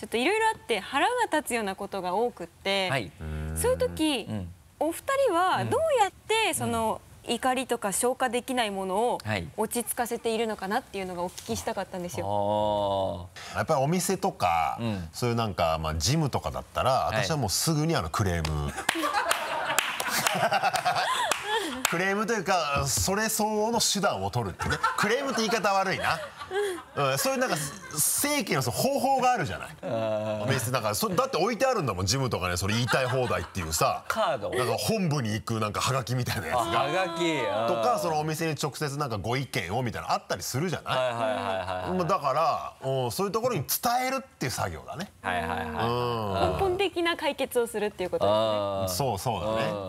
ちょっといろいろあって腹が立つようなことが多くて、はい、そういう時、うん、お二人はどうやってその、怒りとか消化できないものを落ち着かせているのかなっていうのがお聞きしたかったんですよ。やっぱりお店とか、うん、そういうなんかまあジムとかだったら、私はもうすぐにあのクレームクレームというかそれ相応の手段を取るってねクレームって言い方悪いな、うん、そういうなんか正規の方法があるじゃない別になんかそだって置いてあるんだもんジムとかねそれ言いたい放題っていうさカードなんか本部に行くなんかハガキみたいなやつがハガキとかそのお店に直接なんかご意見をみたいなあったりするじゃないだからそういうところに伝えるっていう作業だねはいはいはい、うん、根本的な解決をするっていうことですねそうそうだね